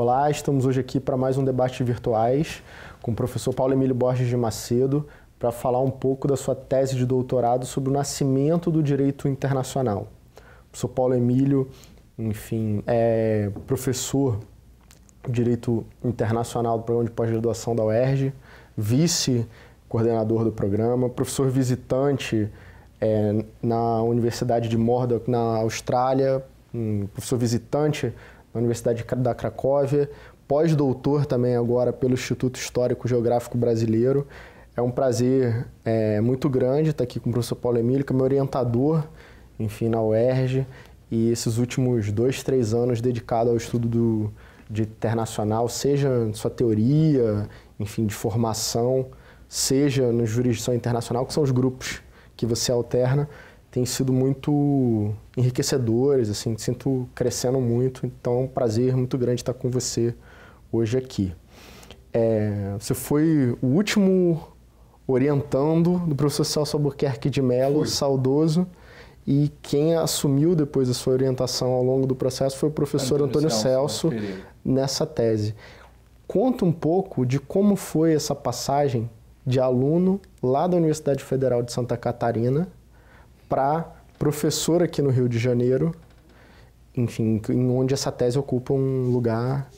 Olá, estamos hoje aqui para mais um debate virtuais com o professor Paulo Emílio Borges de Macedo para falar um pouco da sua tese de doutorado sobre o nascimento do direito internacional. O professor Paulo Emílio, enfim, é professor de direito internacional do programa de pós-graduação da UERJ, vice-coordenador do programa, professor visitante é, na Universidade de Murdoch, na Austrália, um professor visitante na Universidade da Cracóvia, pós-doutor também agora pelo Instituto Histórico Geográfico Brasileiro. É um prazer é, muito grande estar aqui com o professor Paulo Emílio, que é meu orientador, enfim, na UERJ, e esses últimos dois, três anos dedicado ao estudo do, de internacional, seja em sua teoria, enfim, de formação, seja na jurisdição internacional, que são os grupos que você alterna, têm sido muito enriquecedores, assim, sinto crescendo muito, então é um prazer muito grande estar com você hoje aqui. É, você foi o último orientando do professor Celso Albuquerque de Mello, saudoso, e quem assumiu depois a sua orientação ao longo do processo foi o professor Antônio, Antônio Celso, Celso nessa tese. Conta um pouco de como foi essa passagem de aluno lá da Universidade Federal de Santa Catarina para professor aqui no Rio de Janeiro, enfim, em onde essa tese ocupa um lugar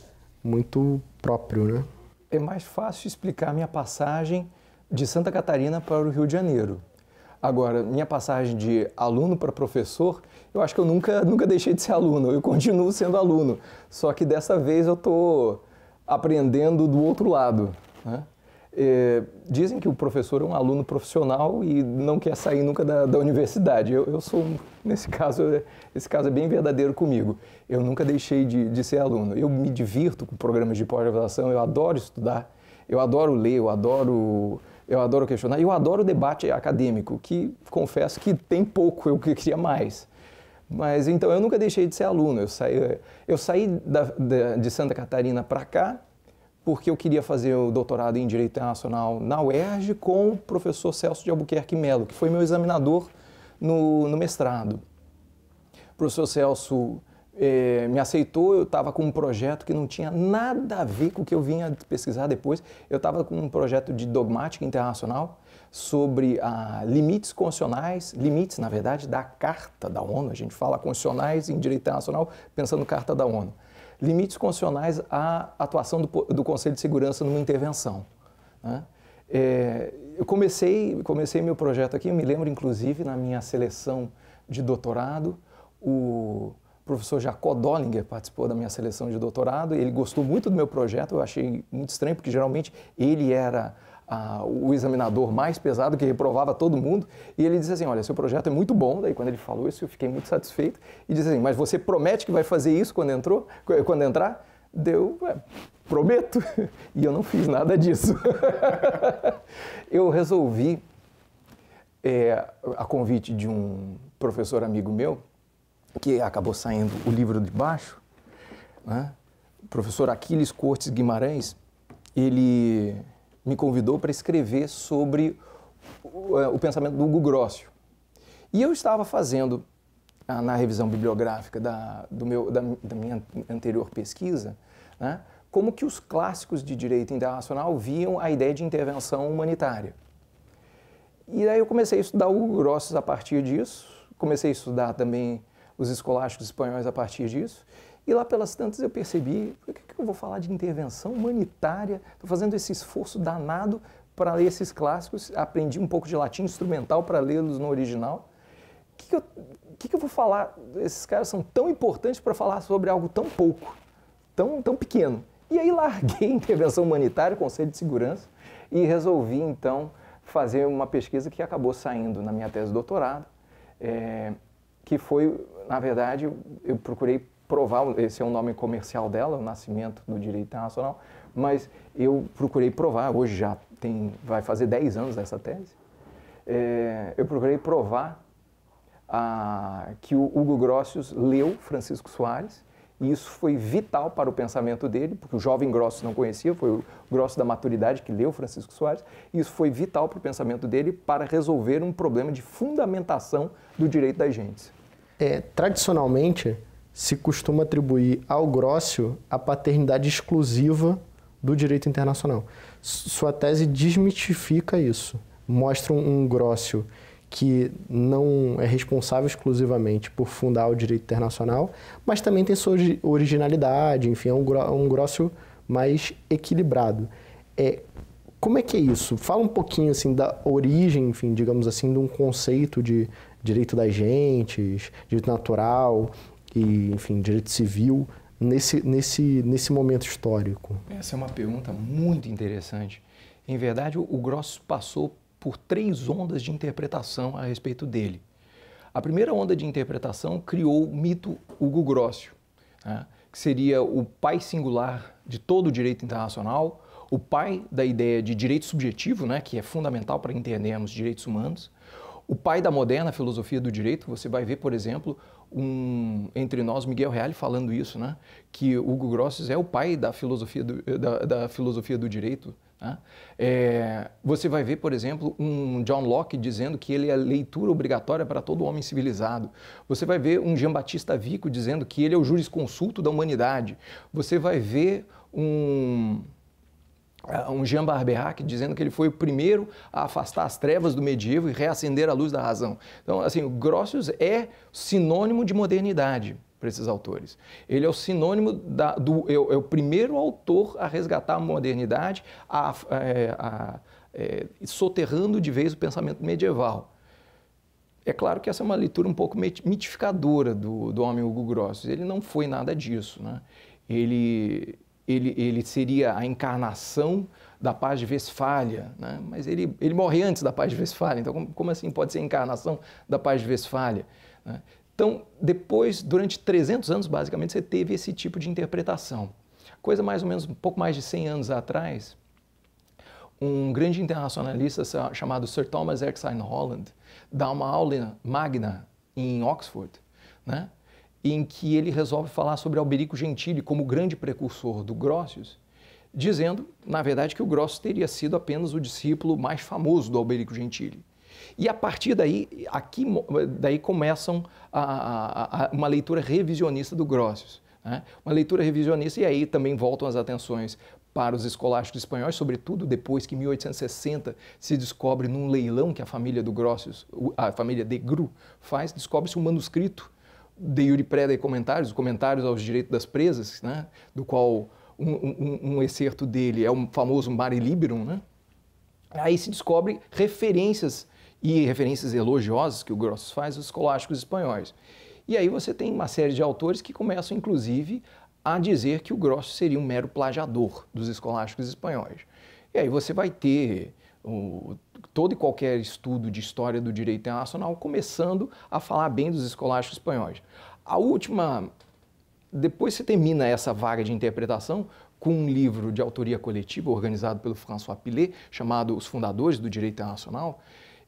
muito próprio, né? É mais fácil explicar minha passagem de Santa Catarina para o Rio de Janeiro. Agora, minha passagem de aluno para professor, eu acho que eu nunca, nunca deixei de ser aluno, eu continuo sendo aluno. Só que dessa vez eu estou aprendendo do outro lado. Né? É, dizem que o professor é um aluno profissional e não quer sair nunca da, da universidade. Eu, eu sou, nesse caso, esse caso é bem verdadeiro comigo. Eu nunca deixei de, de ser aluno. Eu me divirto com programas de pós-graduação, eu adoro estudar, eu adoro ler, eu adoro, eu adoro questionar, eu adoro debate acadêmico, que confesso que tem pouco, eu queria mais. Mas então eu nunca deixei de ser aluno. Eu saí, eu saí da, da, de Santa Catarina para cá porque eu queria fazer o doutorado em Direito Internacional na UERJ com o professor Celso de Albuquerque Melo, que foi meu examinador no, no mestrado. O professor Celso eh, me aceitou, eu estava com um projeto que não tinha nada a ver com o que eu vinha pesquisar depois. Eu estava com um projeto de dogmática internacional sobre ah, limites constitucionais, limites, na verdade, da Carta da ONU. A gente fala constitucionais em Direito Internacional pensando Carta da ONU limites constitucionais à atuação do, do Conselho de Segurança numa intervenção. Né? É, eu comecei, comecei meu projeto aqui, eu me lembro inclusive na minha seleção de doutorado, o professor Jacó Dollinger participou da minha seleção de doutorado, ele gostou muito do meu projeto, eu achei muito estranho, porque geralmente ele era o examinador mais pesado, que reprovava todo mundo, e ele disse assim, olha, seu projeto é muito bom, daí quando ele falou isso eu fiquei muito satisfeito, e disse assim, mas você promete que vai fazer isso quando, entrou, quando entrar? Deu, é, prometo, e eu não fiz nada disso. eu resolvi, é, a convite de um professor amigo meu, que acabou saindo o livro de baixo, né? o professor Aquiles Cortes Guimarães, ele me convidou para escrever sobre o, é, o pensamento do Hugo Grossio. E eu estava fazendo, ah, na revisão bibliográfica da, do meu, da, da minha anterior pesquisa, né, como que os clássicos de direito internacional viam a ideia de intervenção humanitária. E aí eu comecei a estudar Hugo Grosses a partir disso, comecei a estudar também os escolásticos espanhóis a partir disso, e lá pelas tantas eu percebi, por que, que eu vou falar de intervenção humanitária? Estou fazendo esse esforço danado para ler esses clássicos, aprendi um pouco de latim instrumental para lê-los no original. O que, que, eu, que, que eu vou falar? Esses caras são tão importantes para falar sobre algo tão pouco, tão, tão pequeno. E aí larguei intervenção humanitária, Conselho de Segurança, e resolvi então fazer uma pesquisa que acabou saindo na minha tese de doutorado, é, que foi, na verdade, eu procurei provar, esse é um nome comercial dela, o nascimento do direito internacional, mas eu procurei provar, hoje já tem, vai fazer 10 anos essa tese, é, eu procurei provar a, que o Hugo Grossius leu Francisco Soares, e isso foi vital para o pensamento dele, porque o jovem Grossius não conhecia, foi o Grosso da maturidade que leu Francisco Soares, e isso foi vital para o pensamento dele para resolver um problema de fundamentação do direito das gentes. É, tradicionalmente, se costuma atribuir ao Grócio a paternidade exclusiva do direito internacional. Sua tese desmitifica isso, mostra um Grócio que não é responsável exclusivamente por fundar o direito internacional, mas também tem sua originalidade, enfim, é um, Grócio mais equilibrado. É, como é que é isso? Fala um pouquinho assim da origem, enfim, digamos assim, de um conceito de direito das gentes, direito natural, e, enfim, direito civil nesse, nesse, nesse momento histórico? Essa é uma pergunta muito interessante. Em verdade, o Grosso passou por três ondas de interpretação a respeito dele. A primeira onda de interpretação criou o mito Hugo Grossio, né, que seria o pai singular de todo o direito internacional, o pai da ideia de direito subjetivo, né, que é fundamental para entendermos direitos humanos, o pai da moderna filosofia do direito. Você vai ver, por exemplo, um, entre nós, Miguel Reale, falando isso, né? que Hugo Grosses é o pai da filosofia do, eh, da, da filosofia do direito. Né? É, você vai ver, por exemplo, um John Locke dizendo que ele é leitura obrigatória para todo homem civilizado. Você vai ver um Jean Batista Vico dizendo que ele é o jurisconsulto da humanidade. Você vai ver um ah, um Jean Barberac dizendo que ele foi o primeiro a afastar as trevas do medievo e reacender a luz da razão. Então, assim, o é sinônimo de modernidade para esses autores. Ele é o sinônimo da, do é, é o primeiro autor a resgatar a modernidade, a, a, é, a, é, soterrando de vez o pensamento medieval. É claro que essa é uma leitura um pouco mitificadora do, do homem Hugo Grossius Ele não foi nada disso, né? Ele ele, ele seria a encarnação da paz de Westfália, né? mas ele, ele morre antes da paz de Westfália, então como, como assim pode ser a encarnação da paz de Westfália? Né? Então, depois, durante 300 anos, basicamente, você teve esse tipo de interpretação. Coisa mais ou menos um pouco mais de 100 anos atrás, um grande internacionalista chamado Sir Thomas Erskine Holland dá uma aula magna em Oxford, né? em que ele resolve falar sobre Alberico Gentili como grande precursor do Grossius, dizendo, na verdade, que o Grossius teria sido apenas o discípulo mais famoso do Alberico Gentili. E a partir daí, aqui, daí começam a, a, a uma leitura revisionista do Grossius, Né? Uma leitura revisionista, e aí também voltam as atenções para os escolásticos espanhóis, sobretudo depois que em 1860 se descobre num leilão que a família do Grossius, a família de Gru, faz, descobre-se um manuscrito de Yuri Preda e comentários, comentários aos direitos das presas, né? do qual um, um, um excerto dele é o famoso Mare Liberum, né? aí se descobre referências e referências elogiosas que o Grossos faz aos escolásticos espanhóis. E aí você tem uma série de autores que começam, inclusive, a dizer que o Grosso seria um mero plagiador dos escolásticos espanhóis. E aí você vai ter o, todo e qualquer estudo de história do direito internacional, começando a falar bem dos escolásticos espanhóis. A última, depois você termina essa vaga de interpretação com um livro de autoria coletiva organizado pelo François Pillet, chamado Os Fundadores do Direito Internacional,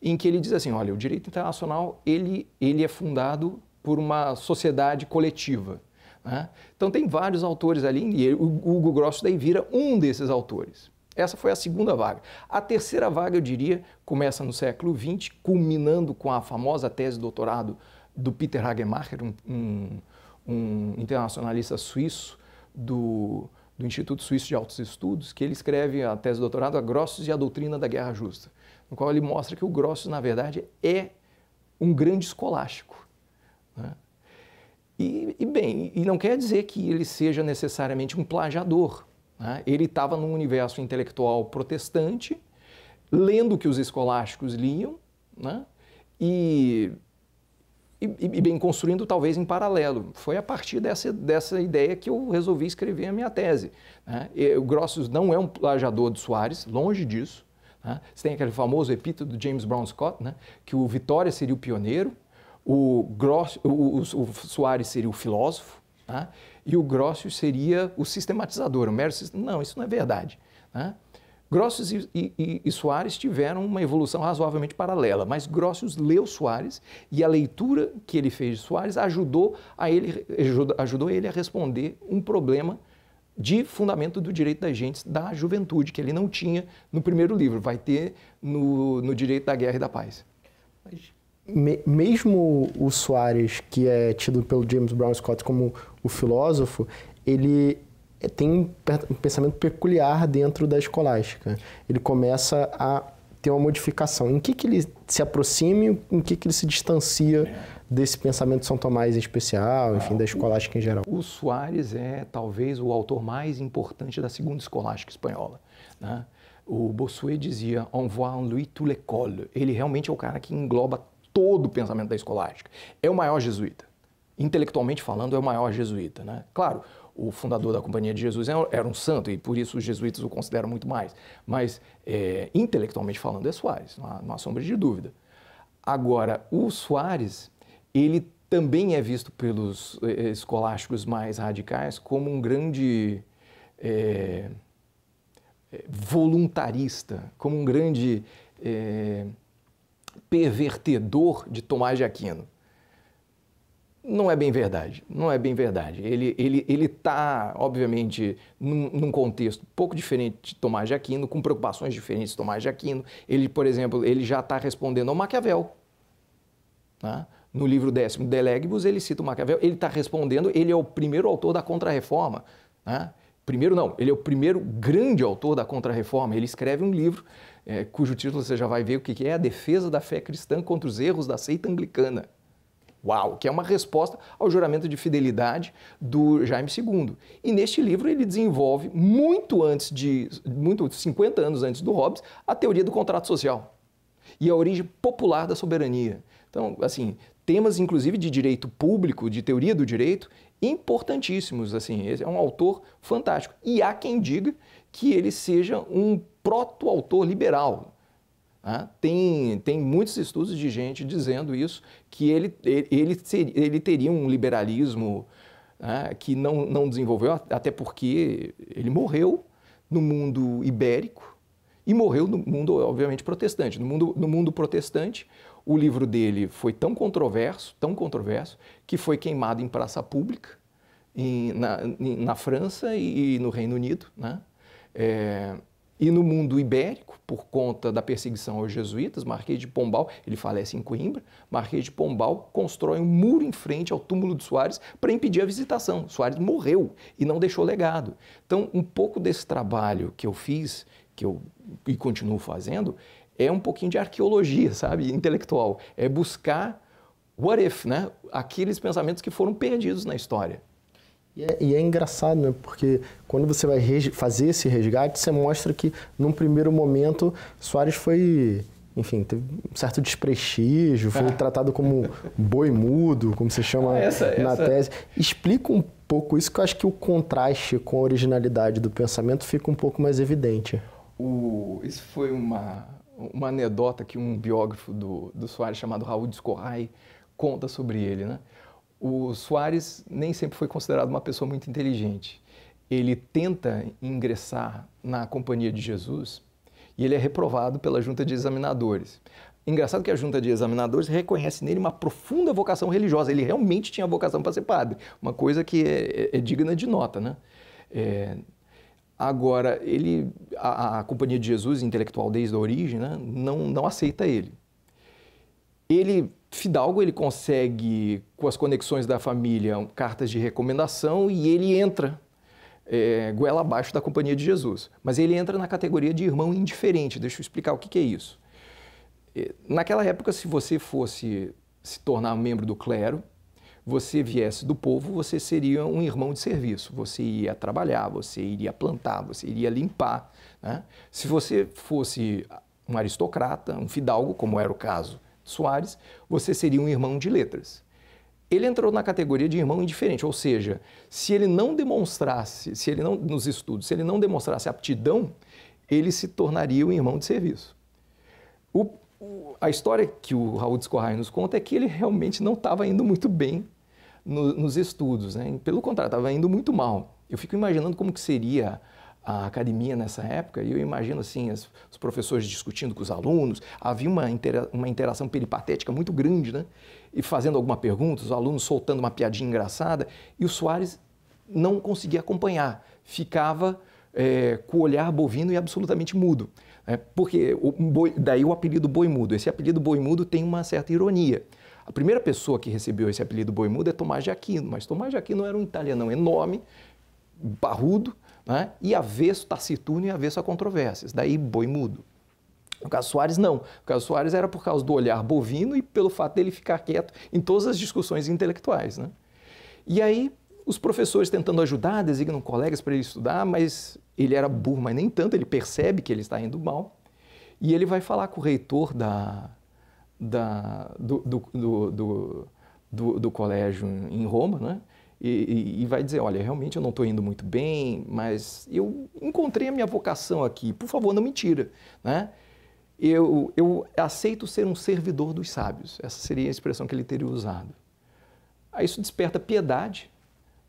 em que ele diz assim, olha, o direito internacional ele, ele é fundado por uma sociedade coletiva. Né? Então tem vários autores ali, e o Hugo Grosso daí vira um desses autores. Essa foi a segunda vaga. A terceira vaga, eu diria, começa no século XX, culminando com a famosa tese de doutorado do Peter Hagemacher, um, um, um internacionalista suíço do, do Instituto Suíço de Altos Estudos, que ele escreve a tese de doutorado A Grossos e a Doutrina da Guerra Justa, no qual ele mostra que o Grossos, na verdade, é um grande escolástico. Né? E, e, bem, e não quer dizer que ele seja necessariamente um plagiador, né? Ele estava num universo intelectual protestante, lendo o que os escolásticos liam, né? e, e, e, bem construindo talvez em paralelo. Foi a partir dessa, dessa ideia que eu resolvi escrever a minha tese. Né? o Grossius não é um plagiador de Soares, longe disso. Né? Você tem aquele famoso epíteto do James Brown Scott, né? que o Vitória seria o pioneiro, o, Gross, o, o, o Soares seria o filósofo, né? e o Grossius seria o sistematizador. O mero não, isso não é verdade. Né? Grossius e, e, e, Soares tiveram uma evolução razoavelmente paralela, mas Grossius leu Soares e a leitura que ele fez de Soares ajudou, a ele, ajudou ele a responder um problema de fundamento do direito das gentes da juventude, que ele não tinha no primeiro livro, vai ter no, no Direito da Guerra e da Paz. Mas me, mesmo o Soares, que é tido pelo James Brown Scott como o filósofo, ele tem um pensamento peculiar dentro da escolástica. Ele começa a ter uma modificação. Em que, que ele se aproxime, em que, que ele se distancia desse pensamento de São Tomás em especial, enfim, da escolástica em geral? O Soares é talvez o autor mais importante da segunda escolástica espanhola. Né? O Bossuet dizia, on voit en lui tout l'école. Ele realmente é o cara que engloba todo o pensamento da escolástica. É o maior jesuíta. Intelectualmente falando, é o maior jesuíta. Né? Claro, o fundador da Companhia de Jesus é era um santo e por isso os jesuítas o consideram muito mais. Mas, é, intelectualmente falando, é Soares, não há, não há sombra de dúvida. Agora, o Soares, ele também é visto pelos é, é, escolásticos mais radicais como um grande é, voluntarista, como um grande é, pervertedor de Tomás de Aquino. Não é bem verdade, não é bem verdade. Ele está, ele, ele tá, obviamente, num, num, contexto pouco diferente de Tomás de Aquino, com preocupações diferentes de Tomás de Aquino. Ele, por exemplo, ele já está respondendo ao Maquiavel. Né? No livro décimo, Delegibus ele cita o Maquiavel. Ele está respondendo, ele é o primeiro autor da Contra-Reforma. Né? Primeiro não, ele é o primeiro grande autor da Contra-Reforma. Ele escreve um livro é, cujo título você já vai ver o que é, é a defesa da fé cristã contra os erros da seita anglicana. Uau, que é uma resposta ao juramento de fidelidade do Jaime II. E neste livro ele desenvolve, muito antes de, muito 50 anos antes do Hobbes, a teoria do contrato social e a origem popular da soberania. Então, assim, temas inclusive de direito público, de teoria do direito, importantíssimos, assim, esse é um autor fantástico. E há quem diga que ele seja um proto-autor liberal. Né? Tem, tem muitos estudos de gente dizendo isso, que ele, ele, ele, ele teria um liberalismo né, que não, não desenvolveu, até porque ele morreu no mundo ibérico e morreu no mundo, obviamente, protestante. No mundo, no mundo protestante, o livro dele foi tão controverso, tão controverso, que foi queimado em praça pública em, na, na, França e, e, no Reino Unido. Né? É, e no mundo ibérico, por conta da perseguição aos jesuítas, Marquês de Pombal, ele falece em Coimbra, Marquês de Pombal constrói um muro em frente ao túmulo de Soares para impedir a visitação. Soares morreu e não deixou legado. Então, um pouco desse trabalho que eu fiz, que eu e continuo fazendo, é um pouquinho de arqueologia, sabe, intelectual. É buscar what if, né? Aqueles pensamentos que foram perdidos na história. E é, e é, engraçado, né? Porque quando você vai fazer esse resgate, você mostra que, num primeiro momento, Soares foi, enfim, teve um certo desprestígio, foi ah. tratado como boi mudo, como se chama ah, essa, na essa. tese. Explica um pouco isso, que eu acho que o contraste com a originalidade do pensamento fica um pouco mais evidente. O, isso foi uma, uma anedota que um biógrafo do, do Soares chamado Raul Descorrai conta sobre ele, né? O Soares nem sempre foi considerado uma pessoa muito inteligente. Ele tenta ingressar na Companhia de Jesus e ele é reprovado pela junta de examinadores. Engraçado que a junta de examinadores reconhece nele uma profunda vocação religiosa. Ele realmente tinha vocação para ser padre, uma coisa que é, é, é digna de nota, né? É, agora, ele, a, a, Companhia de Jesus, intelectual desde a origem, né, não, não aceita ele. Ele, Fidalgo, ele consegue, com as conexões da família, cartas de recomendação e ele entra é, goela abaixo da Companhia de Jesus. Mas ele entra na categoria de irmão indiferente. Deixa eu explicar o que, que é isso. É, naquela época, se você fosse se tornar membro do clero, você viesse do povo, você seria um irmão de serviço. Você ia trabalhar, você iria plantar, você iria limpar. Né? Se você fosse um aristocrata, um fidalgo, como era o caso Soares, você seria um irmão de letras. Ele entrou na categoria de irmão indiferente, ou seja, se ele não demonstrasse, se ele não nos estudos, se ele não demonstrasse aptidão, ele se tornaria um irmão de serviço. O, o, a história que o Raul Descorrais nos conta é que ele realmente não estava indo muito bem no, nos estudos, né? pelo contrário, estava indo muito mal. Eu fico imaginando como que seria a academia nessa época, e eu imagino assim, as, os professores discutindo com os alunos, havia uma, intera uma interação peripatética muito grande, né? E fazendo alguma pergunta, os alunos soltando uma piadinha engraçada, e o Soares não conseguia acompanhar, ficava é, com o olhar bovino e absolutamente mudo. Né? Porque o boi, daí o apelido boi mudo. Esse apelido boi mudo tem uma certa ironia. A primeira pessoa que recebeu esse apelido boi mudo é Tomás de Aquino, mas Tomás de Aquino era um italianão enorme, barrudo, né? e avesso taciturno e avesso a controvérsias, daí boi mudo. No caso Soares, não. O caso Soares era por causa do olhar bovino e pelo fato dele ficar quieto em todas as discussões intelectuais. Né? E aí, os professores tentando ajudar, designam colegas para ele estudar, mas ele era burro, mas nem tanto, ele percebe que ele está indo mal. E ele vai falar com o reitor da, da, do, do, do, do, colégio em Roma, né? e, e, vai dizer: olha, realmente eu não estou indo muito bem, mas eu encontrei a minha vocação aqui, por favor, não me tira. Né? Eu, eu aceito ser um servidor dos sábios, essa seria a expressão que ele teria usado. Aí isso desperta piedade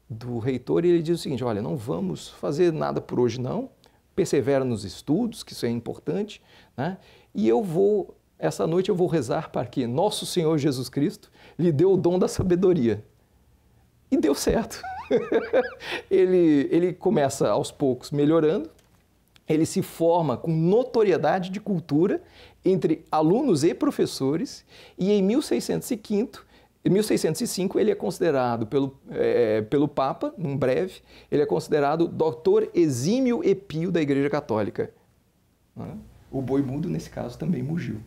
do reitor e ele diz o seguinte: olha, não vamos fazer nada por hoje, não, persevera nos estudos, que isso é importante, né? e eu vou. Essa noite eu vou rezar para que nosso Senhor Jesus Cristo lhe dê o dom da sabedoria. E deu certo. ele, ele começa aos poucos melhorando, ele se forma com notoriedade de cultura entre alunos e professores, e em 1605, em 1605 ele é considerado pelo, é, pelo Papa, num breve, ele é considerado doutor exímio e pio da Igreja Católica. O boi mudo, nesse caso, também mugiu.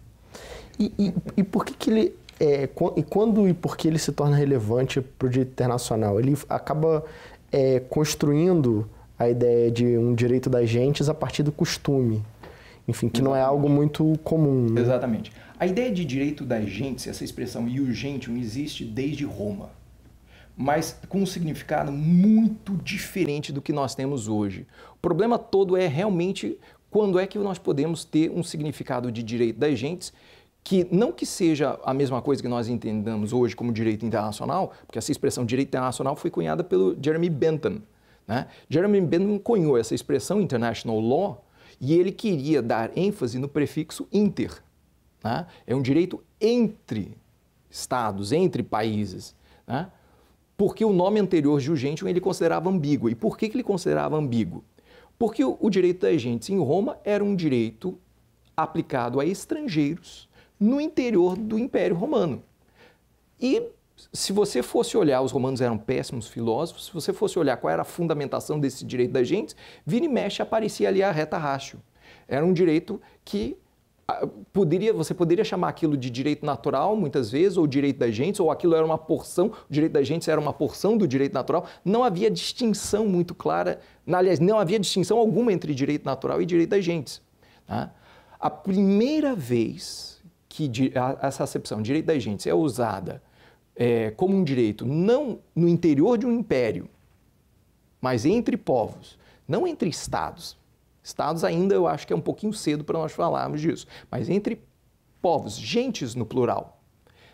E, e, e por que, que ele é, e quando e por que ele se torna relevante para o direito internacional? Ele acaba é, construindo a ideia de um direito das gentes a partir do costume. Enfim, que Exatamente. não é algo muito comum. Né? Exatamente. A ideia de direito das gentes, essa expressão iugentium, existe desde Roma, mas com um significado muito diferente do que nós temos hoje. O problema todo é realmente quando é que nós podemos ter um significado de direito das gentes que não que seja a mesma coisa que nós entendamos hoje como direito internacional, porque essa expressão direito internacional foi cunhada pelo Jeremy Bentham. Né? Jeremy Bentham cunhou essa expressão international law e ele queria dar ênfase no prefixo inter. Né? É um direito entre estados, entre países. Né? Porque o nome anterior de urgentium ele considerava ambíguo. E por que, que ele considerava ambíguo? Porque o, o direito da gente em Roma era um direito aplicado a estrangeiros no interior do Império Romano. E se você fosse olhar, os romanos eram péssimos filósofos, se você fosse olhar qual era a fundamentação desse direito da gente, vira e mexe aparecia ali a reta racho. Era um direito que ah, poderia, você poderia chamar aquilo de direito natural, muitas vezes, ou direito da gente, ou aquilo era uma porção, o direito da gente era uma porção do direito natural. Não havia distinção muito clara, aliás, não havia distinção alguma entre direito natural e direito da gente. Tá? A primeira vez que essa acepção direito das gentes é usada é, como um direito não no interior de um império, mas entre povos, não entre estados. Estados ainda eu acho que é um pouquinho cedo para nós falarmos disso, mas entre povos, gentes no plural.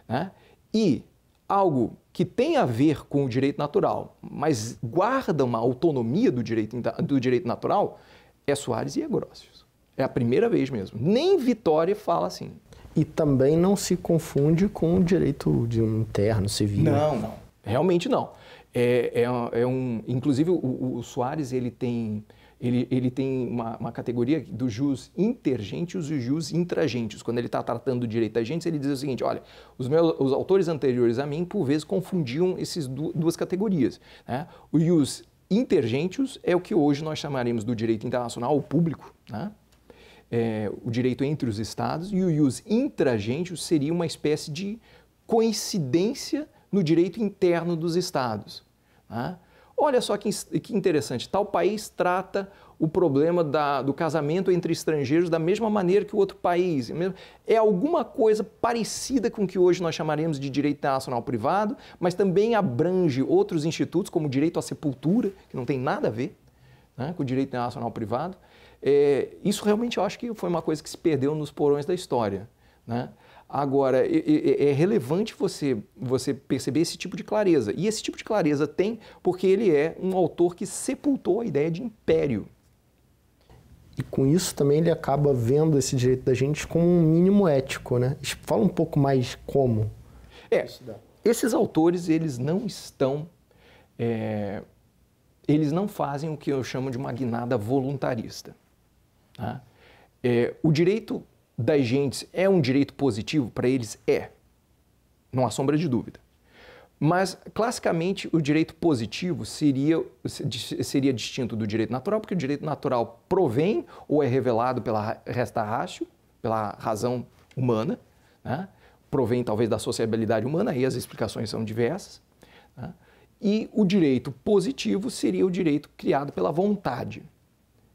Né? E algo que tem a ver com o direito natural, mas guarda uma autonomia do direito, então, do direito natural, é Soares e é Grossius. É a primeira vez mesmo. Nem Vitória fala assim e também não se confunde com o direito de um interno civil. Não, não. Realmente não. É, é, é um, inclusive, o, o Soares ele tem, ele, ele tem uma, uma categoria dos jus intergentes e os jus intragentes. Quando ele está tratando do direito a gentes, ele diz o seguinte: olha, os, meus, os autores anteriores a mim, por vezes, confundiam essas duas categorias. Né? O jus intergentes é o que hoje nós chamaremos do direito internacional público, né? é, o direito entre os estados e o ius intragentium seria uma espécie de coincidência no direito interno dos estados. Tá? Olha só que, que, interessante, tal país trata o problema da, do casamento entre estrangeiros da mesma maneira que o outro país. É, é alguma coisa parecida com o que hoje nós chamaremos de direito internacional privado, mas também abrange outros institutos, como o direito à sepultura, que não tem nada a ver né, com o direito internacional privado. É, isso realmente eu acho que foi uma coisa que se perdeu nos porões da história. Né? Agora, é, é relevante você, você perceber esse tipo de clareza. E esse tipo de clareza tem porque ele é um autor que sepultou a ideia de império. E com isso também ele acaba vendo esse direito da gente como um mínimo ético, né? Fala um pouco mais como. É, esses autores, eles não estão... É, eles não fazem o que eu chamo de uma guinada voluntarista. Né? É, o direito das gentes é um direito positivo? Para eles é, não há sombra de dúvida. Mas, classicamente, o direito positivo seria, seria distinto do direito natural, porque o direito natural provém ou é revelado pela resta ratio, pela razão humana, né? provém talvez da sociabilidade humana, aí as explicações são diversas. Né? E o direito positivo seria o direito criado pela vontade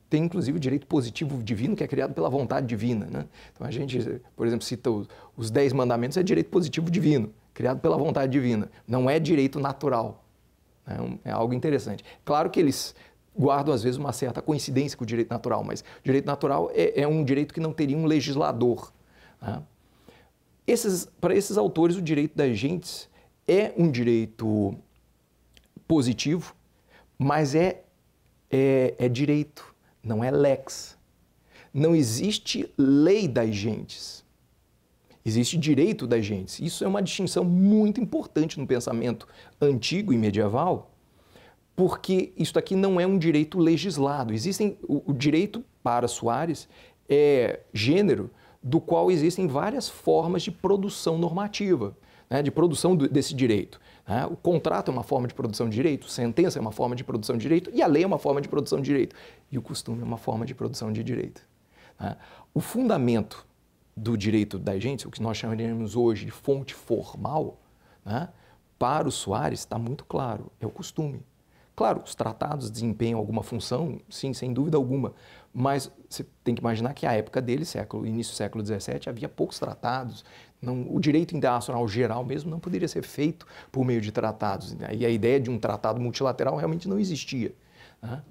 tem inclusive o direito positivo divino, que é criado pela vontade divina. Né? Então a gente, por exemplo, cita os, os dez mandamentos, é direito positivo divino, criado pela vontade divina. Não é direito natural. Né? É algo interessante. Claro que eles guardam, às vezes, uma certa coincidência com o direito natural, mas o direito natural é, é um direito que não teria um legislador. Né? Esses, para esses autores, o direito das gentes é um direito positivo, mas é, é, é direito não é lex. Não existe lei das gentes. Existe direito das gentes. Isso é uma distinção muito importante no pensamento antigo e medieval, porque isso aqui não é um direito legislado. Existem o, o direito para Soares é gênero do qual existem várias formas de produção normativa, né, de produção do, desse direito. Né? O contrato é uma forma de produção de direito, sentença é uma forma de produção de direito e a lei é uma forma de produção de direito. E o costume é uma forma de produção de direito. Né? O fundamento do direito da gente, o que nós chamaremos hoje de fonte formal, né? para o Soares está muito claro, é o costume. Claro, os tratados desempenham alguma função, sim, sem dúvida alguma, mas você tem que imaginar que a época dele, século, início do século XVII, havia poucos tratados, não, o direito internacional geral mesmo não poderia ser feito por meio de tratados. Né? E a ideia de um tratado multilateral realmente não existia. Né?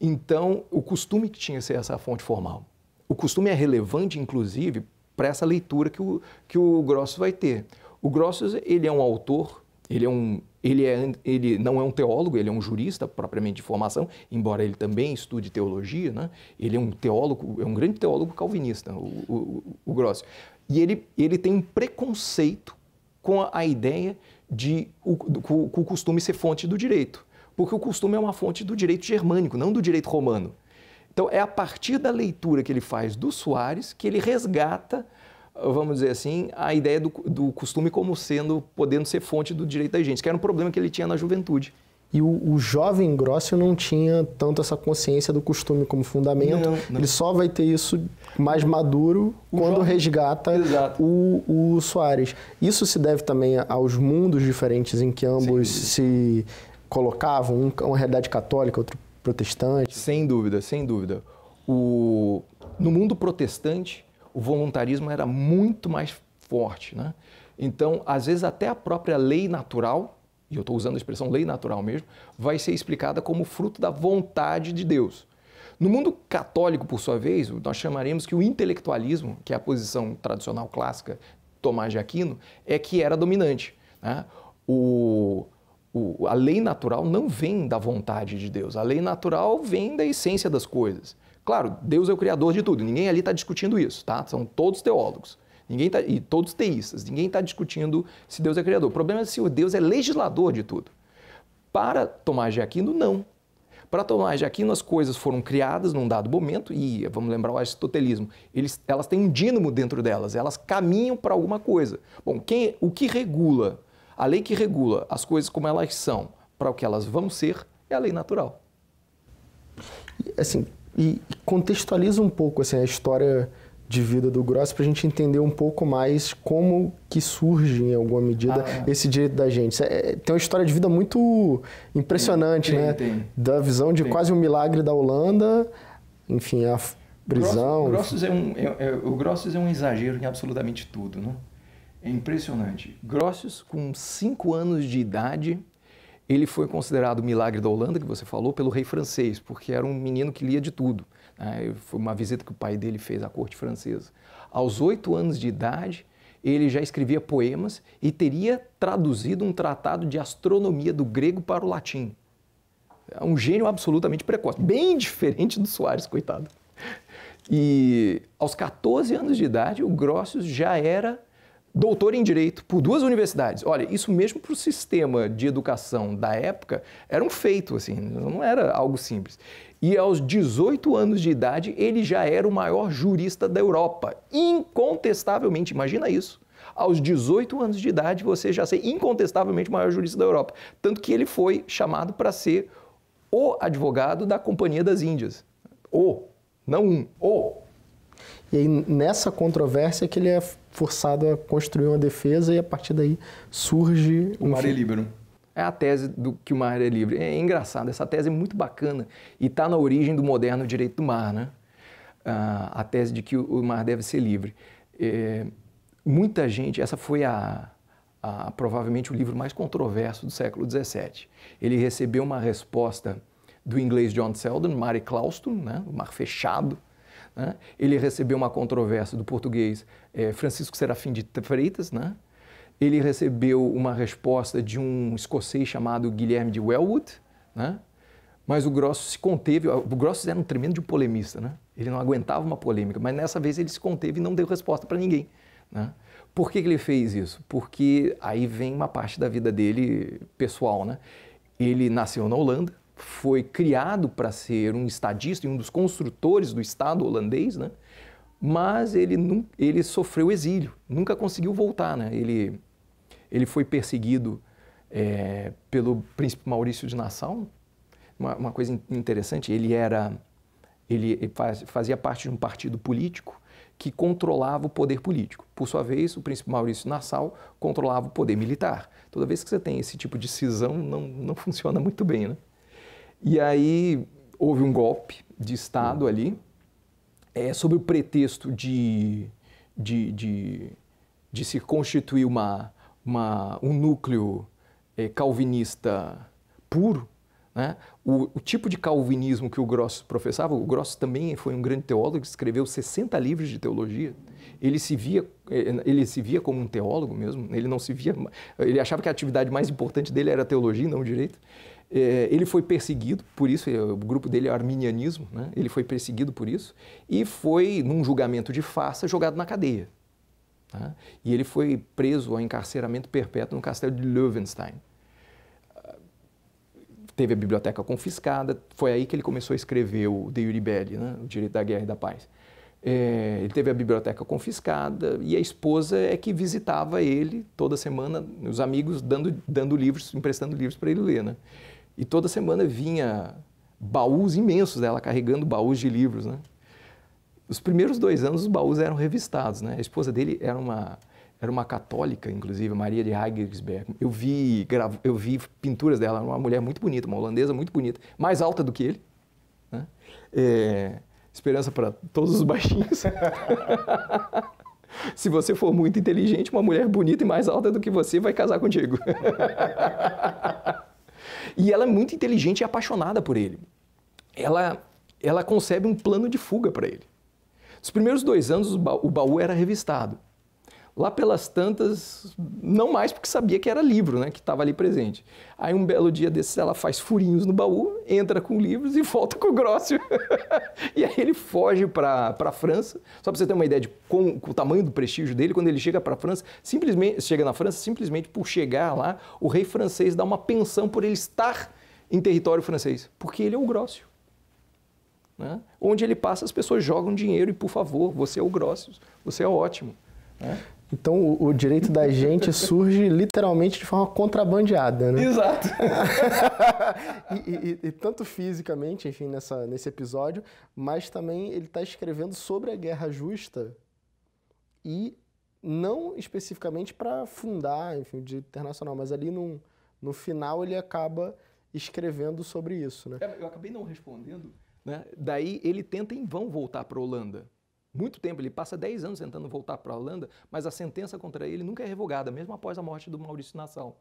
Então, o costume que tinha ser essa fonte formal. O costume é relevante, inclusive, para essa leitura que o, que o Grossos vai ter. O Grossos ele é um autor, ele, é um, ele, é, ele não é um teólogo, ele é um jurista propriamente de formação, embora ele também estude teologia. Né? Ele é um teólogo, é um grande teólogo calvinista, o, o, o e ele, ele tem um preconceito com a, a ideia de o, com, com o costume ser fonte do direito, porque o costume é uma fonte do direito germânico, não do direito romano. Então, é a partir da leitura que ele faz do Soares que ele resgata, vamos dizer assim, a ideia do, do costume como sendo, podendo ser fonte do direito da gente, que era um problema que ele tinha na juventude. E o, o, jovem grosso não tinha tanto essa consciência do costume como fundamento. Não, não. Ele só vai ter isso mais maduro o quando jovem. resgata o, o Soares. Isso se deve também aos mundos diferentes em que ambos se colocavam, um, uma realidade católica, outro protestante. Sem dúvida, sem dúvida. O, no mundo protestante, o voluntarismo era muito mais forte, né? Então, às vezes até a própria lei natural e eu estou usando a expressão lei natural mesmo, vai ser explicada como fruto da vontade de Deus. No mundo católico, por sua vez, nós chamaremos que o intelectualismo, que é a posição tradicional clássica Tomás de Aquino, é que era dominante. Né? O, o, a lei natural não vem da vontade de Deus, a lei natural vem da essência das coisas. Claro, Deus é o criador de tudo, ninguém ali está discutindo isso, tá? São todos teólogos. Ninguém tá, e todos teístas, ninguém está discutindo se Deus é criador. O problema é se o Deus é legislador de tudo. Para Tomás de Aquino, não. Para Tomás de Aquino, as coisas foram criadas num dado momento, e vamos lembrar o aristotelismo, eles, elas têm um dínamo dentro delas, elas caminham para alguma coisa. Bom, quem, o que regula, a lei que regula as coisas como elas são, para o que elas vão ser, é a lei natural. Assim, e contextualiza um pouco assim, a história de vida do Gross para a gente entender um pouco mais como que surge, em alguma medida, ah, é. esse direito da gente. É, é, tem uma história de vida muito impressionante, tem, né? Tem. Da visão de tem. quase um milagre da Holanda, enfim, a prisão. Grossos, é um, é, é o Grossos é um exagero em absolutamente tudo, né? É impressionante. Grossos, com 5 anos de idade, ele foi considerado o milagre da Holanda, que você falou, pelo rei francês, porque era um menino que lia de tudo. É, foi uma visita que o pai dele fez à corte francesa. Aos oito anos de idade, ele já escrevia poemas e teria traduzido um tratado de astronomia do grego para o latim. É um gênio absolutamente precoce, bem diferente do Soares, coitado. E aos 14 anos de idade, o Grossius já era doutor em direito por duas universidades. Olha, isso mesmo para o sistema de educação da época era um feito, assim, não era algo simples e aos 18 anos de idade ele já era o maior jurista da Europa. Incontestavelmente, imagina isso. Aos 18 anos de idade você já ser incontestavelmente o maior jurista da Europa. Tanto que ele foi chamado para ser o advogado da Companhia das Índias. O, não um, o. E aí, nessa controvérsia que ele é forçado a construir uma defesa e a partir daí surge... O Mare Liberum. É a tese do que o mar é livre. É engraçado, essa tese é muito bacana e está na origem do moderno direito do mar, né? Ah, a tese de que o mar deve ser livre. É, muita gente, essa foi a, a, provavelmente o livro mais controverso do século XVII. Ele recebeu uma resposta do inglês John Selden, Mare Clauston, né? o mar fechado. Né? Ele recebeu uma controvérsia do português é, Francisco Serafim de Freitas, né? ele recebeu uma resposta de um escocês chamado Guilherme de Wellwood, né? mas o Grosso se conteve. O Grosso era um tremendo de um polemista, né? ele não aguentava uma polêmica, mas nessa vez ele se conteve e não deu resposta para ninguém. Né? Por que, que, ele fez isso? Porque aí vem uma parte da vida dele pessoal. Né? Ele nasceu na Holanda, foi criado para ser um estadista e um dos construtores do Estado holandês, né? mas ele, ele sofreu exílio, nunca conseguiu voltar. Né? Ele ele foi perseguido é, pelo príncipe Maurício de Nassau. Uma, uma coisa interessante, ele era ele fazia parte de um partido político que controlava o poder político. Por sua vez, o príncipe Maurício Nassau controlava o poder militar. Toda vez que você tem esse tipo de cisão, não, não funciona muito bem, né? E aí houve um golpe de Estado ali, é, sob o pretexto de, de, de, de se constituir uma, uma, um núcleo eh, calvinista puro, né? o, o, tipo de calvinismo que o Gross professava, o Gross também foi um grande teólogo, escreveu 60 livros de teologia. Ele se via, eh, ele se via como um teólogo mesmo, ele não se via, ele achava que a atividade mais importante dele era a teologia, não o direito. Eh, ele foi perseguido por isso, o grupo dele é arminianismo, né? ele foi perseguido por isso e foi, num julgamento de farsa, jogado na cadeia. Tá? E ele foi preso ao encarceramento perpétuo no castelo de Löwenstein. Ah, teve a biblioteca confiscada, foi aí que ele começou a escrever o De Uribelli, né? o Direito da Guerra e da Paz. É, ele teve a biblioteca confiscada e a esposa é que visitava ele toda semana, os amigos dando, dando livros, emprestando livros para ele ler. Né? E toda semana vinha baús imensos dela, carregando baús de livros. Né? Os primeiros dois anos os baús eram revistados, né? A esposa dele era uma era uma católica, inclusive, Maria de Heidelberg. Eu vi, gravo, eu vi pinturas dela, uma mulher muito bonita, uma holandesa muito bonita, mais alta do que ele. Né? É, esperança para todos os baixinhos. Se você for muito inteligente, uma mulher bonita e mais alta do que você vai casar contigo. e ela é muito inteligente e apaixonada por ele. Ela, ela concebe um plano de fuga para ele. Os primeiros dois anos o baú era revistado. Lá pelas tantas, não mais porque sabia que era livro, né, que estava ali presente. Aí um belo dia desses ela faz furinhos no baú, entra com livros e volta com o Grócio. e aí ele foge para a França. Só para você ter uma ideia de com, com, o tamanho do prestígio dele, quando ele chega para França, simplesmente chega na França, simplesmente por chegar lá, o rei francês dá uma pensão por ele estar em território francês, porque ele é o Grócio. Né? Onde ele passa, as pessoas jogam dinheiro e, por favor, você é o grosso, você é ótimo. Né? Então, o, o, direito da gente surge literalmente de forma contrabandeada, né? Exato. e, e, e, tanto fisicamente, enfim, nessa, nesse episódio, mas também ele está escrevendo sobre a guerra justa e não especificamente para fundar, enfim, o direito internacional, mas ali num, no final ele acaba escrevendo sobre isso, né? É, eu acabei não respondendo né? Daí ele tenta em vão voltar para a Holanda. Muito tempo, ele passa 10 anos tentando voltar para a Holanda, mas a sentença contra ele nunca é revogada, mesmo após a morte do Maurício Nassau.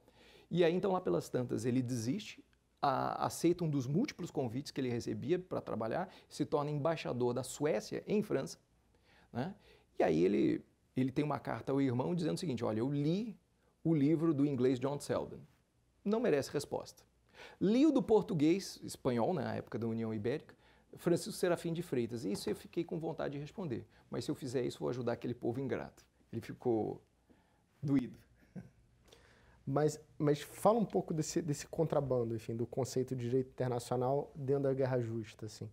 E aí, então, lá pelas tantas, ele desiste, a, aceita um dos múltiplos convites que ele recebia para trabalhar, se torna embaixador da Suécia em França. Né? E aí ele, ele tem uma carta ao irmão dizendo o seguinte: Olha, eu li o livro do inglês John Selden. Não merece resposta. Li o do português, espanhol, na né, época da União Ibérica, Francisco Serafim de Freitas. Isso eu fiquei com vontade de responder, mas se eu fizer isso, vou ajudar aquele povo ingrato. Ele ficou doído. Mas, mas fala um pouco desse, desse contrabando, enfim, do conceito de direito internacional dentro da guerra justa, assim.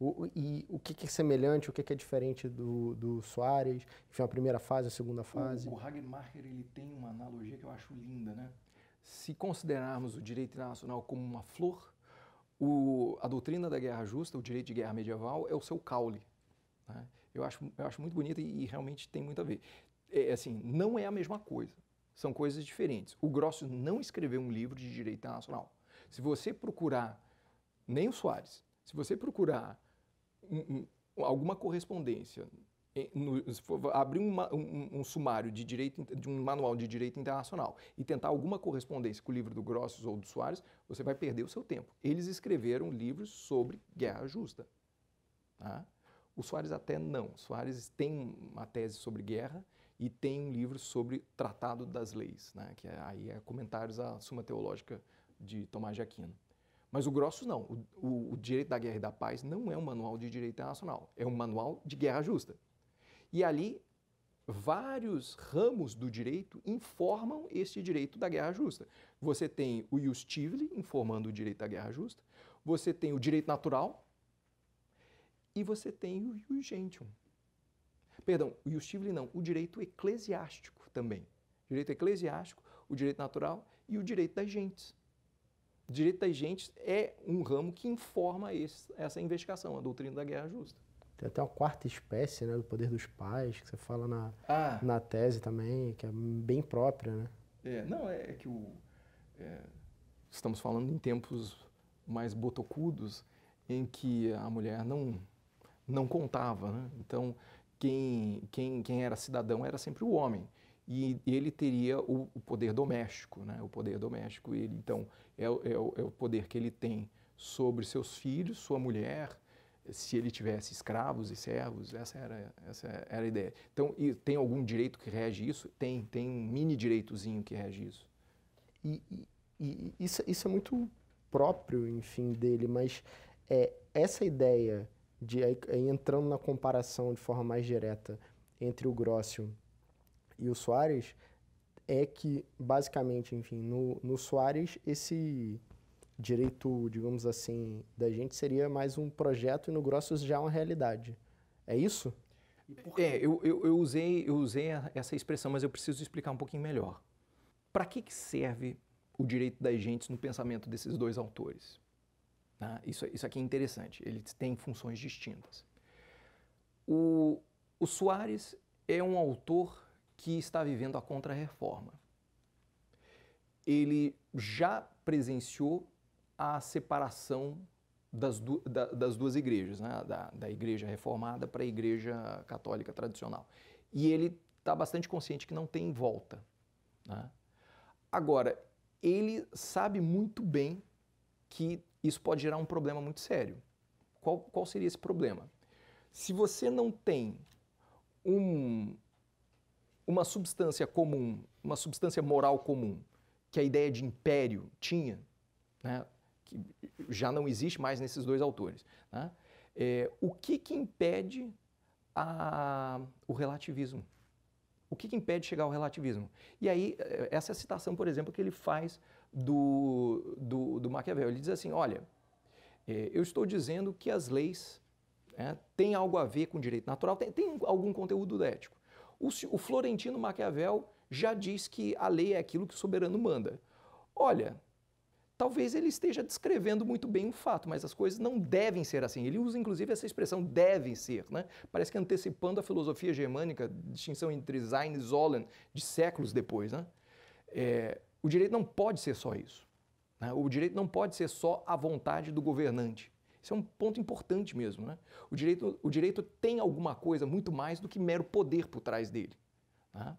O, e o que, é semelhante, o que, que é diferente do, do Soares, enfim, a primeira fase, a segunda fase? O, o Hagenmacher, ele tem uma analogia que eu acho linda, né? Se considerarmos o direito internacional como uma flor, o, a doutrina da guerra justa, o direito de guerra medieval, é o seu caule. Né? Eu, acho, eu acho muito bonito e, e realmente tem muito a ver. É, é, assim, não é a mesma coisa. São coisas diferentes. O Grosso não escreveu um livro de direito internacional. Se você procurar, nem o Soares, se você procurar um, um, alguma correspondência eh, no, abrir um, um, sumário de direito de um manual de direito internacional e tentar alguma correspondência com o livro do Grossos ou do Soares, você vai perder o seu tempo. Eles escreveram livros sobre guerra justa. Tá? O Soares até não. O Soares tem uma tese sobre guerra e tem um livro sobre Tratado das Leis, né? que é, aí é comentários à Suma Teológica de Tomás de Aquino. Mas o Grossos não. O, o, o Direito da Guerra e da Paz não é um manual de direito internacional. É um manual de guerra justa. E ali vários ramos do direito informam este direito da guerra justa. Você tem o ius informando o direito da guerra justa, você tem o direito natural e você tem o ius gentium. Perdão, o ius não, o direito eclesiástico também. Direito eclesiástico, o direito natural e o direito das gentes. O direito das gentes é um ramo que informa esse, essa investigação, a doutrina da guerra justa. Tem até uma quarta espécie, né? Do poder dos pais, que você fala na, ah. na tese também, que é bem própria, né? É, não, é, é que o... É, estamos falando em tempos mais botocudos, em que a mulher não, não contava, né? Então, quem, quem, quem era cidadão era sempre o homem. E ele teria o, o poder doméstico, né? O poder doméstico, ele, então, é, é, é o poder que ele tem sobre seus filhos, sua mulher, se ele tivesse escravos e servos, essa era, essa era a ideia. Então, tem algum direito que rege isso? Tem, tem um mini direitozinho que rege isso. E, e, e isso, isso é muito próprio, enfim, dele, mas é, essa ideia de aí, entrando na comparação de forma mais direta entre o Grossio e o Soares é que basicamente, enfim, no, no Soares esse direito, digamos assim, da gente seria mais um projeto e no grosso já é uma realidade. É isso? É, eu, eu, eu, usei, eu usei essa expressão, mas eu preciso explicar um pouquinho melhor. Para que, que serve o direito das gentes no pensamento desses dois autores? Tá? Isso, isso aqui é interessante, eles têm funções distintas. O, o Soares é um autor que está vivendo a contra-reforma. Ele já presenciou a separação das, du da, das duas igrejas, né? da, da igreja reformada para a igreja católica tradicional. E ele está bastante consciente que não tem volta. Né? Agora, ele sabe muito bem que isso pode gerar um problema muito sério. Qual, qual seria esse problema? Se você não tem um, uma substância comum, uma substância moral comum, que a ideia de império tinha, né? que já não existe mais nesses dois autores. Né? É, o que, que impede a, o relativismo? O que, que, impede chegar ao relativismo? E aí, é, essa é a citação, por exemplo, que ele faz do, do, do Maquiavel. Ele diz assim: olha, é, eu estou dizendo que as leis é, têm algo a ver com o direito natural, tem, tem algum conteúdo ético. O, o Florentino Maquiavel já diz que a lei é aquilo que o soberano manda. Olha, talvez ele esteja descrevendo muito bem o fato, mas as coisas não devem ser assim. Ele usa inclusive essa expressão devem ser, né? Parece que antecipando a filosofia germânica, distinção entre Sein e Sollen de séculos depois, né? É, o direito não pode ser só isso. Né? O direito não pode ser só a vontade do governante. Isso é um ponto importante mesmo, né? O direito, o direito tem alguma coisa muito mais do que mero poder por trás dele. Né?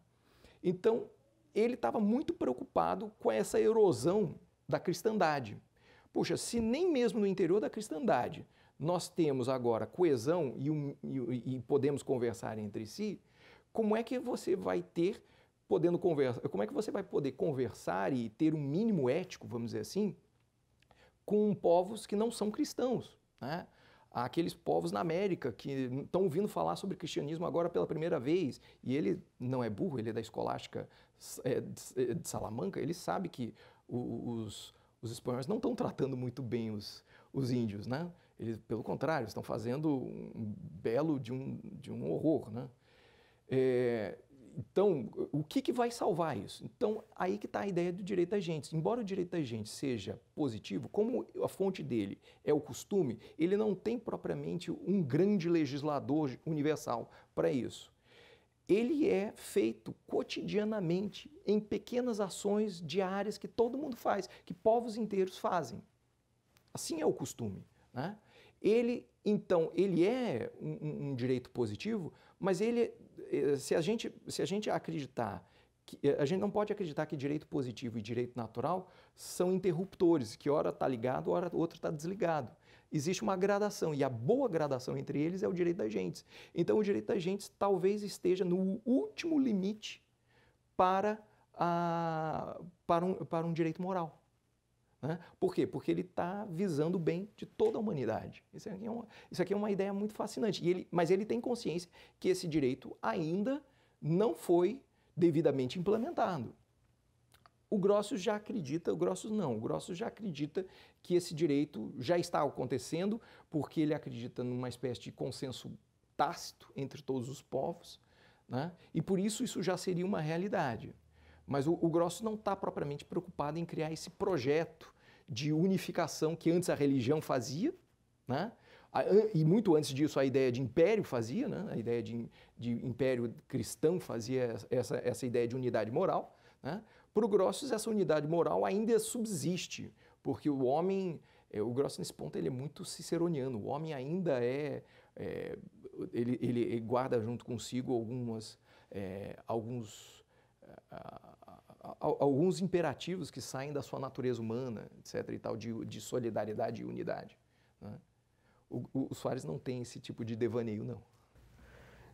Então ele estava muito preocupado com essa erosão da cristandade. Puxa, se nem mesmo no interior da cristandade nós temos agora coesão e, um, e, e podemos conversar entre si, como é que você vai ter podendo conversar, como é que você vai poder conversar e ter um mínimo ético, vamos dizer assim, com povos que não são cristãos, né? Aqueles povos na América que estão ouvindo falar sobre cristianismo agora pela primeira vez, e ele não é burro, ele é da escolástica é, é, de Salamanca, ele sabe que os, os espanhóis não estão tratando muito bem os, os índios, né? Eles, pelo contrário, estão fazendo um belo de um, de um horror, né? É, então, o que, que vai salvar isso? Então, aí que está a ideia do direito da gente. Embora o direito da gente seja positivo, como a fonte dele é o costume, ele não tem propriamente um grande legislador universal para isso ele é feito cotidianamente em pequenas ações diárias que todo mundo faz, que povos inteiros fazem. Assim é o costume. Né? Ele, então, ele é um, um, direito positivo, mas ele, eh, se a gente, se a gente acreditar eh, a gente não pode acreditar que direito positivo e direito natural são interruptores, que hora está ligado, hora outro está desligado. Existe uma gradação, e a boa gradação entre eles é o direito da gentes. Então, o direito da gentes talvez esteja no último limite para, a, para, um, para um direito moral. Né? Por quê? Porque ele está visando o bem de toda a humanidade. Isso aqui é uma, isso aqui é uma ideia muito fascinante. E ele, mas ele tem consciência que esse direito ainda não foi devidamente implementado. O Grosso já acredita, o Grosso não, o Grosso já acredita que esse direito já está acontecendo, porque ele acredita numa espécie de consenso tácito entre todos os povos, né? e por isso isso já seria uma realidade. Mas o, o Grosso não está propriamente preocupado em criar esse projeto de unificação que antes a religião fazia, né? e muito antes disso a ideia de império fazia, né? a ideia de, de império cristão fazia essa, essa ideia de unidade moral. Né? Para o Grossius, essa unidade moral ainda subsiste, porque o homem, é, o Grossius nesse ponto, ele é muito ciceroniano, o homem ainda é, é ele, ele, guarda junto consigo algumas, é, alguns, a, a, a, alguns imperativos que saem da sua natureza humana, etc. e tal, de, de solidariedade e unidade. Né? O, o, Soares não tem esse tipo de devaneio, não.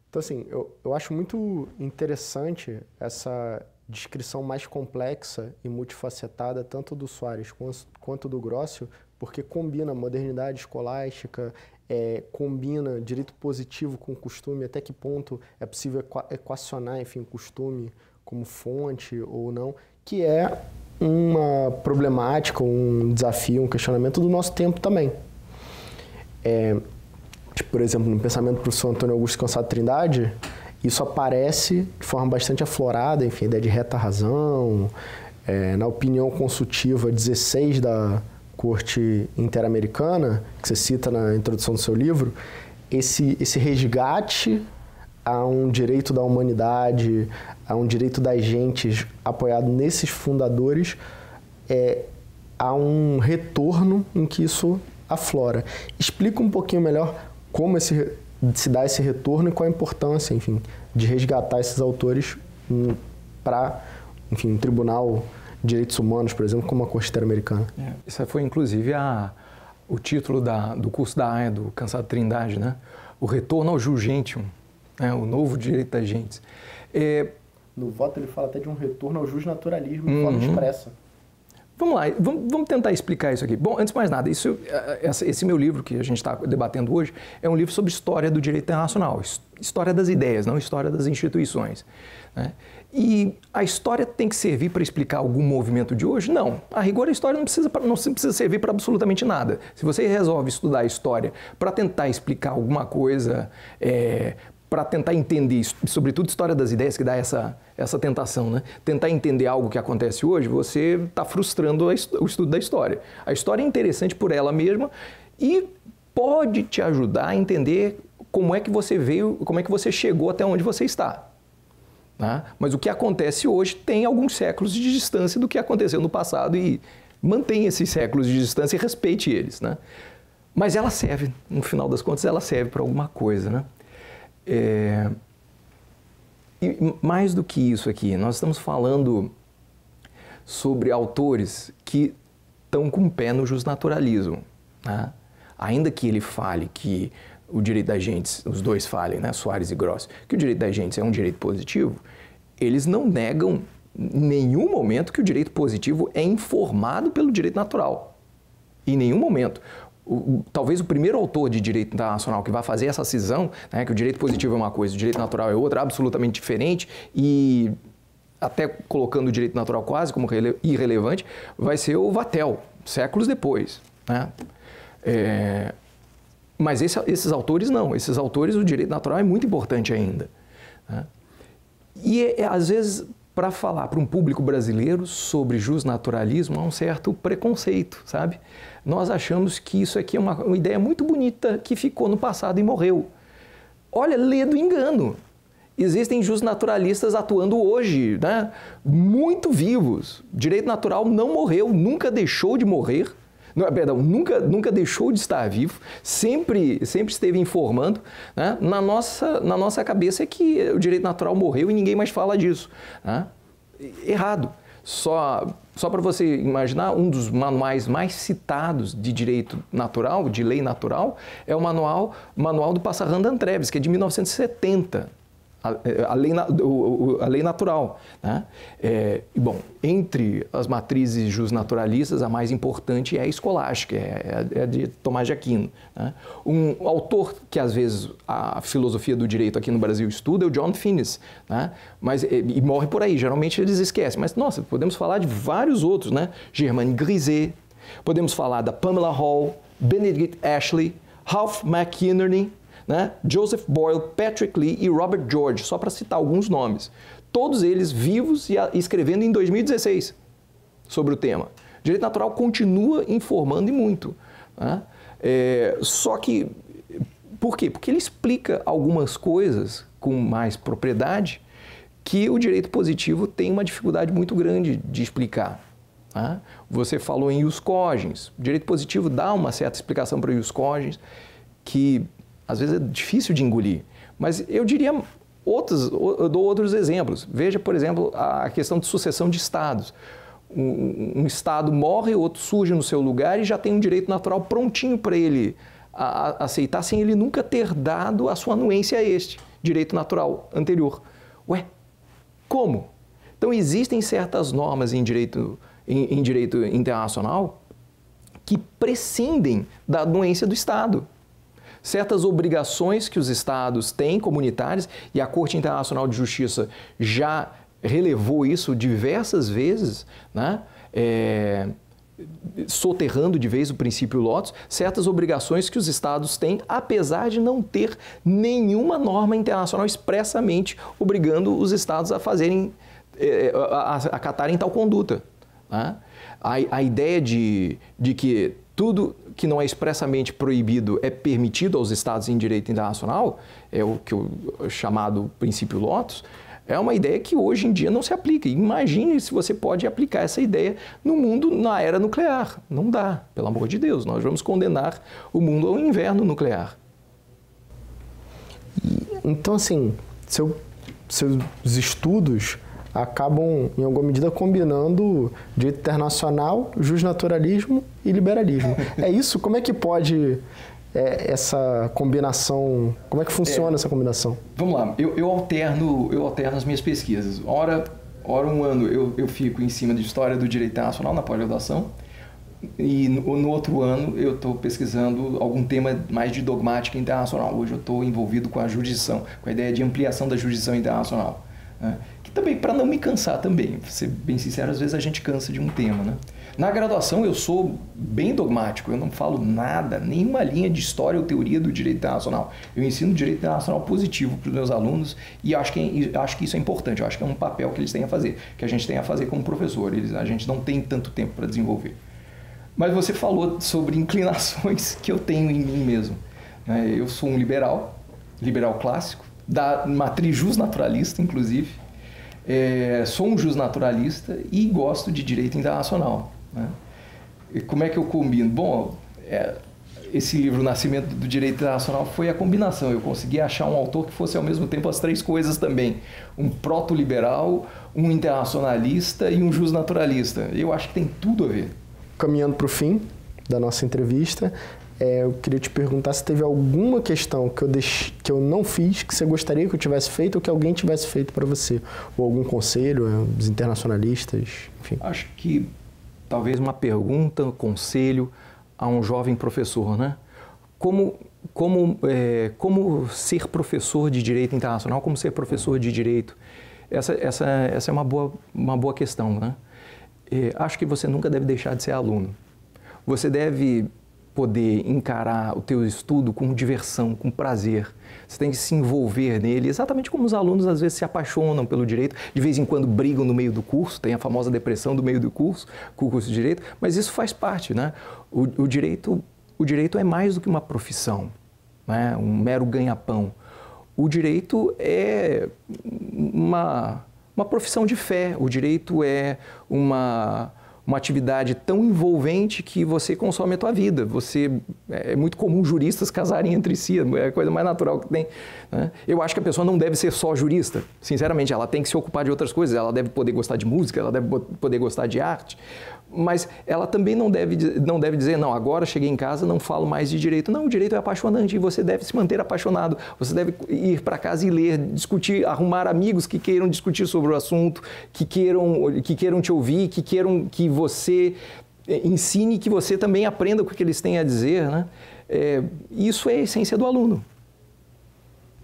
Então, assim, eu, eu acho muito interessante essa, descrição mais complexa e multifacetada, tanto do Soares quanto do Grossio, porque combina modernidade escolástica, é, combina direito positivo com costume, até que ponto é possível equacionar, enfim, costume como fonte ou não, que é uma problemática, um desafio, um questionamento do nosso tempo também. É, tipo, por exemplo, no pensamento do professor Antônio Augusto Cansado Trindade, isso aparece de forma bastante aflorada, enfim, a ideia de reta razão. É, na opinião consultiva 16 da Corte Interamericana, que você cita na introdução do seu livro, esse, esse resgate a um direito da humanidade, a um direito das gentes apoiado nesses fundadores, é, há um retorno em que isso aflora. Explica um pouquinho melhor como esse de se dar esse retorno e qual a importância, enfim, de resgatar esses autores hum, para, enfim, um tribunal de direitos humanos, por exemplo, como a Corte Interamericana. É. Isso foi, inclusive, a, o título da, do curso da AIA, do Cansado Trindade, né? O retorno ao jugentium, né? o novo direito da gente. É... No voto ele fala até de um retorno ao jus naturalismo uhum. de forma expressa. Vamos lá, vamos, tentar explicar isso aqui. Bom, antes de mais nada, isso, eh, esse meu livro que a gente está debatendo hoje é um livro sobre história do direito internacional, história das ideias, não história das instituições. Né? E a história tem que servir para explicar algum movimento de hoje? Não. A rigor, a história não precisa, não precisa servir para absolutamente nada. Se você resolve estudar a história para tentar explicar alguma coisa é, para tentar entender, sobretudo história das ideias que dá essa, essa tentação, né? Tentar entender algo que acontece hoje, você está frustrando o estudo da história. A história é interessante por ela mesma e pode te ajudar a entender como é que você veio, como é que você chegou até onde você está. Né? Mas o que acontece hoje tem alguns séculos de distância do que aconteceu no passado e mantém esses séculos de distância e respeite eles, né? Mas ela serve, no final das contas, ela serve para alguma coisa, né? É, e mais do que isso aqui, nós estamos falando sobre autores que estão com o pé no justnaturalismo. Né? Ainda que ele fale que o direito da gente, os dois falem, né, Soares e Gross, que o direito da gente é um direito positivo, eles não negam nenhum momento que o direito positivo é informado pelo direito natural. Em nenhum momento o, talvez o primeiro autor de direito internacional que vai fazer essa cisão, né, que o direito positivo é uma coisa, o direito natural é outra, absolutamente diferente e até colocando o direito natural quase como irrelevante, vai ser o Vatel, séculos depois. Né? É, mas esse, esses autores não, esses autores o direito natural é muito importante ainda. Né? E é, é às vezes para falar para um público brasileiro sobre justnaturalismo há um certo preconceito, sabe? Nós achamos que isso aqui é uma, uma ideia muito bonita que ficou no passado e morreu. Olha, lê do engano. Existem justnaturalistas atuando hoje, né? muito vivos. Direito natural não morreu, nunca deixou de morrer não, perdão, nunca, nunca deixou de estar vivo, sempre, sempre esteve informando. Né? Na, nossa, na nossa cabeça é que o direito natural morreu e ninguém mais fala disso. Né? Errado. Só, só para você imaginar, um dos manuais mais citados de direito natural, de lei natural, é o manual, manual do Passarrando Antreves, que é de 1970. É, a, lei, a lei, natural. Né? É, bom, entre as matrizes jusnaturalistas, a mais importante é a escolástica, é, é a é de Tomás de Aquino. Né? Um autor que, às vezes, a filosofia do direito aqui no Brasil estuda é o John Finnis, né? mas, é, e morre por aí, geralmente eles esquecem. Mas, nossa, podemos falar de vários outros, né? Germaine Griset, podemos falar da Pamela Hall, Benedict Ashley, Ralph McInerney, né? Joseph Boyle, Patrick Lee e Robert George, só para citar alguns nomes. Todos eles vivos e escrevendo em 2016 sobre o tema. Direito natural continua informando e muito. Né? É, só que, por quê? Porque ele explica algumas coisas com mais propriedade que o direito positivo tem uma dificuldade muito grande de explicar. Né? Você falou em ius cogens. O direito positivo dá uma certa explicação para ius cogens que às vezes é difícil de engolir. Mas eu diria outros, eu dou outros exemplos. Veja, por exemplo, a questão de sucessão de estados. Um, um estado morre, outro surge no seu lugar e já tem um direito natural prontinho para ele a, a aceitar, sem ele nunca ter dado a sua anuência a este direito natural anterior. Ué, como? Então existem certas normas em direito, em, em direito internacional que prescindem da anuência do Estado certas obrigações que os estados têm comunitárias, e a Corte Internacional de Justiça já relevou isso diversas vezes, né? É, soterrando de vez o princípio Lotus, certas obrigações que os estados têm, apesar de não ter nenhuma norma internacional expressamente obrigando os estados a fazerem, é, é, a acatarem tal conduta. Né? A, a, ideia de, de que tudo que não é expressamente proibido é permitido aos Estados em direito internacional, é o que eu chamado princípio Lotus, é uma ideia que hoje em dia não se aplica. Imagine se você pode aplicar essa ideia no mundo na era nuclear. Não dá, pelo amor de Deus. Nós vamos condenar o mundo ao inverno nuclear. Então, assim, seu, seus estudos acabam, em alguma medida, combinando direito internacional, justnaturalismo e liberalismo. é isso? Como é que pode é, essa combinação? Como é que funciona é, essa combinação? Vamos lá, eu, eu, alterno, eu alterno as minhas pesquisas. Ora, ora um ano eu, eu fico em cima de história do direito internacional na pós-graduação, e no, no, outro ano eu estou pesquisando algum tema mais de dogmática internacional. Hoje eu estou envolvido com a jurisdição, com a ideia de ampliação da jurisdição internacional. Né? que também para não me cansar também, pra ser bem sincero, às vezes a gente cansa de um tema, né? Na graduação eu sou bem dogmático, eu não falo nada, nenhuma linha de história ou teoria do direito internacional. Eu ensino direito internacional positivo para os meus alunos e acho que, é, acho que isso é importante, eu acho que é um papel que eles têm a fazer, que a gente tem a fazer como professor, eles, a gente não tem tanto tempo para desenvolver. Mas você falou sobre inclinações que eu tenho em mim mesmo. Né? Eu sou um liberal, liberal clássico, da matriz justnaturalista, inclusive é, sou um justnaturalista e gosto de direito internacional. Né? E como é que eu combino? Bom, é, esse livro, O Nascimento do Direito Internacional, foi a combinação. Eu consegui achar um autor que fosse ao mesmo tempo as três coisas também: um proto-liberal, um internacionalista e um justnaturalista. Eu acho que tem tudo a ver. Caminhando para o fim da nossa entrevista, é, eu queria te perguntar se teve alguma questão que eu, deix... que eu não fiz, que você gostaria que eu tivesse feito ou que alguém tivesse feito para você. Ou algum conselho, é, os internacionalistas, enfim. Acho que talvez uma pergunta, um conselho a um jovem professor, né? Como, como, é, como ser professor de direito internacional, como ser professor de direito? Essa, essa, essa é uma boa, uma boa questão, né? É, acho que você nunca deve deixar de ser aluno. Você deve poder encarar o teu estudo com diversão, com prazer. Você tem que se envolver nele, exatamente como os alunos às vezes se apaixonam pelo direito, de vez em quando brigam no meio do curso, tem a famosa depressão do meio do curso, com o curso de direito, mas isso faz parte, né? O, o direito, o direito é mais do que uma profissão, né? um mero ganha-pão. O direito é uma, uma profissão de fé, o direito é uma uma atividade tão envolvente que você consome a tua vida. Você é, é muito comum juristas casarem entre si, é a coisa mais natural que tem. Né? Eu acho que a pessoa não deve ser só jurista. Sinceramente, ela tem que se ocupar de outras coisas. Ela deve poder gostar de música, ela deve poder gostar de arte, mas ela também não deve, não deve dizer, não, agora cheguei em casa, não falo mais de direito. Não, o direito é apaixonante e você deve se manter apaixonado. Você deve ir para casa e ler, discutir, arrumar amigos que queiram discutir sobre o assunto, que queiram, que queiram te ouvir, que queiram que você é, ensine que você também aprenda com o que eles têm a dizer. Né? É, isso é a essência do aluno.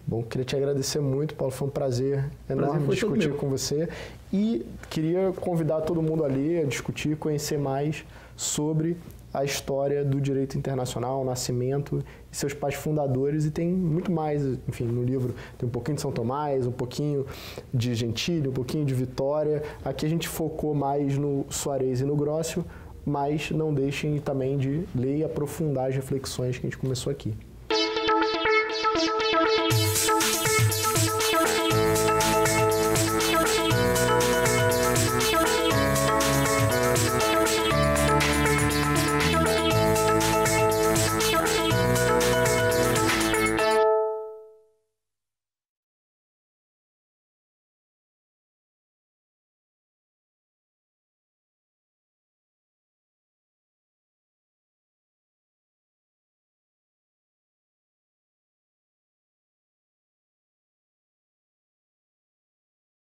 Bom, queria te agradecer muito, Paulo. Foi um prazer enorme prazer discutir com você. E queria convidar todo mundo ali a discutir, conhecer mais sobre a história do direito internacional, o nascimento e seus pais fundadores, e tem muito mais, enfim, no livro tem um pouquinho de São Tomás, um pouquinho de Gentile, um pouquinho de Vitória. Aqui a gente focou mais no Soares e no Grócio, mas não deixem também de ler e aprofundar as reflexões que a gente começou aqui.